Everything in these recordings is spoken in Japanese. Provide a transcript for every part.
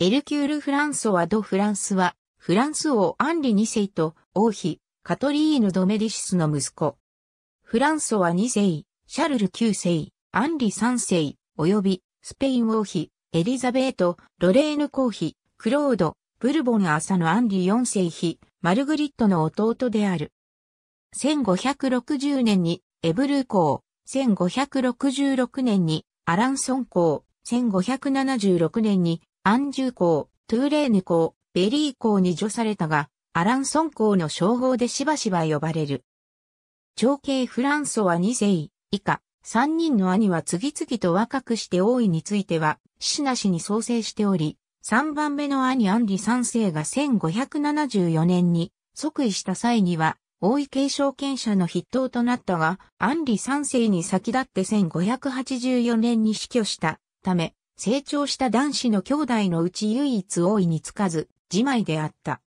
エルキュール・フランソワ・ド・フランスは、フランス王アンリ2世と王妃、カトリーヌ・ド・メディシスの息子。フランソワ2世、シャルル9世、アンリ3世、及び、スペイン王妃、エリザベート、ロレーヌ公妃、クロード、ブルボン朝のアンリ4世妃、マルグリットの弟である。1560年に、エブルー公、1566年に、アランソン公、1576年に、アンジュ公、トゥーレーヌ公、ベリー公に除されたが、アランソン公の称号でしばしば呼ばれる。長兄フランソは2世以下、3人の兄は次々と若くして王位については、死なしに創生しており、3番目の兄アンリ3世が1574年に即位した際には、王位継承権者の筆頭となったが、アンリ3世に先立って1584年に死去したため、成長した男子の兄弟のうち唯一王位につかず、自前であった。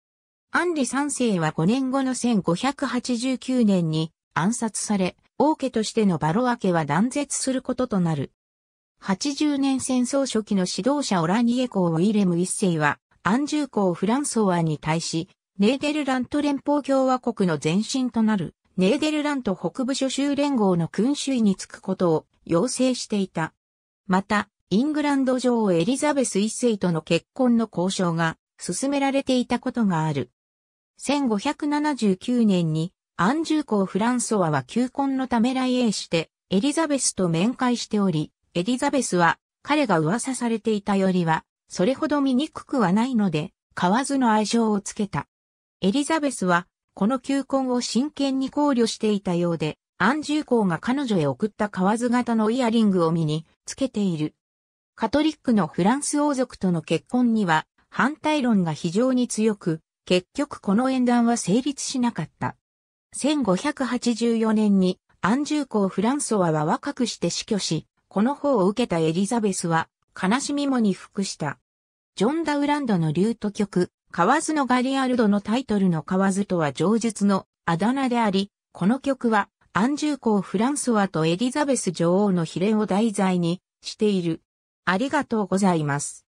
アンリ三世は5年後の1589年に暗殺され、王家としてのバロア家は断絶することとなる。80年戦争初期の指導者オラニエ公ウィレム一世は、アンジュー公フランソワに対し、ネーデルラント連邦共和国の前身となる、ネーデルラント北部諸州連合の君主位につくことを要請していた。また、イングランド女王エリザベス一世との結婚の交渉が進められていたことがある。1579年にアンジュ公フランソワは求婚のため来英してエリザベスと面会しており、エリザベスは彼が噂されていたよりはそれほど醜くはないので、買わずの愛情をつけた。エリザベスはこの求婚を真剣に考慮していたようで、アンジュ公が彼女へ送った河津型のイヤリングを身につけている。カトリックのフランス王族との結婚には反対論が非常に強く、結局この縁談は成立しなかった。1584年にアンジュー公フランソワは若くして死去し、この方を受けたエリザベスは悲しみもに服した。ジョン・ダウランドのリュート曲、河津のガリアルドのタイトルの河津とは上述のあだ名であり、この曲はアンジュー公フランソワとエリザベス女王の比例を題材にしている。ありがとうございます。